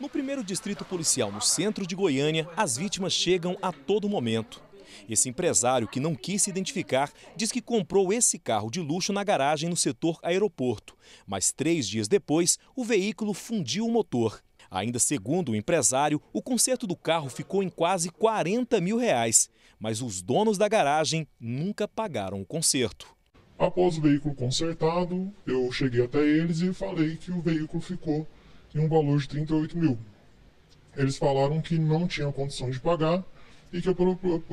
No primeiro distrito policial, no centro de Goiânia, as vítimas chegam a todo momento. Esse empresário, que não quis se identificar, diz que comprou esse carro de luxo na garagem no setor aeroporto. Mas três dias depois, o veículo fundiu o motor. Ainda segundo o empresário, o conserto do carro ficou em quase 40 mil reais. Mas os donos da garagem nunca pagaram o conserto. Após o veículo consertado, eu cheguei até eles e falei que o veículo ficou e um valor de 38 mil. Eles falaram que não tinham condição de pagar e que eu,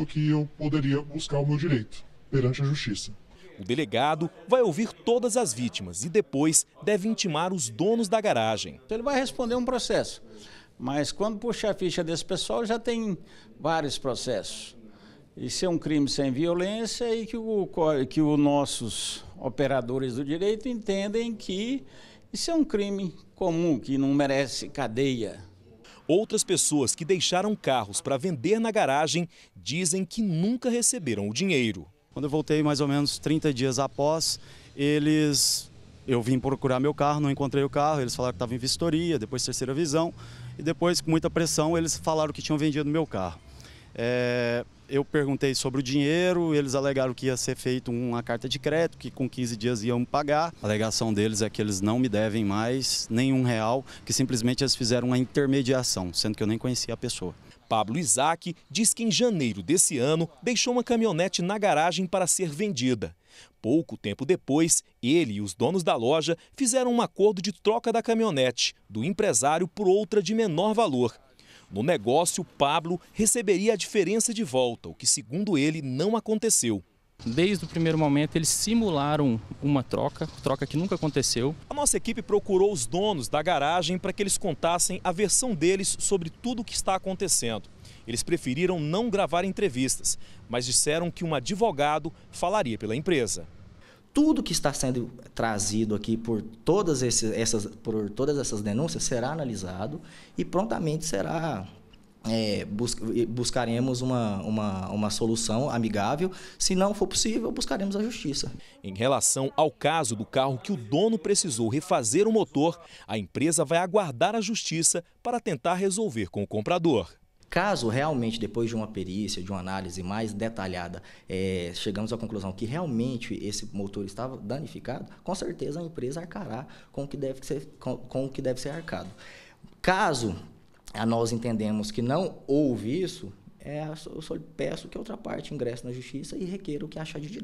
que eu poderia buscar o meu direito perante a justiça. O delegado vai ouvir todas as vítimas e depois deve intimar os donos da garagem. Então, ele vai responder um processo, mas quando puxar a ficha desse pessoal já tem vários processos. Isso é um crime sem violência e que, o, que os nossos operadores do direito entendem que isso é um crime comum que não merece cadeia. Outras pessoas que deixaram carros para vender na garagem dizem que nunca receberam o dinheiro. Quando eu voltei, mais ou menos 30 dias após, eles. Eu vim procurar meu carro, não encontrei o carro, eles falaram que estava em vistoria, depois terceira visão, e depois, com muita pressão, eles falaram que tinham vendido meu carro. É, eu perguntei sobre o dinheiro, eles alegaram que ia ser feito uma carta de crédito, que com 15 dias iam pagar. A alegação deles é que eles não me devem mais nenhum real, que simplesmente eles fizeram uma intermediação, sendo que eu nem conhecia a pessoa. Pablo Isaac diz que em janeiro desse ano deixou uma caminhonete na garagem para ser vendida. Pouco tempo depois, ele e os donos da loja fizeram um acordo de troca da caminhonete do empresário por outra de menor valor. No negócio, Pablo receberia a diferença de volta, o que, segundo ele, não aconteceu. Desde o primeiro momento, eles simularam uma troca, troca que nunca aconteceu. A nossa equipe procurou os donos da garagem para que eles contassem a versão deles sobre tudo o que está acontecendo. Eles preferiram não gravar entrevistas, mas disseram que um advogado falaria pela empresa tudo que está sendo trazido aqui por todas, esses, essas, por todas essas denúncias será analisado e prontamente será. É, bus buscaremos uma, uma, uma solução amigável. Se não for possível, buscaremos a justiça. Em relação ao caso do carro que o dono precisou refazer o motor, a empresa vai aguardar a justiça para tentar resolver com o comprador. Caso realmente, depois de uma perícia, de uma análise mais detalhada, é, chegamos à conclusão que realmente esse motor estava danificado, com certeza a empresa arcará com o que deve ser, com, com o que deve ser arcado. Caso nós entendemos que não houve isso, é, eu só peço que a outra parte ingresse na justiça e requeira o que achar de direito.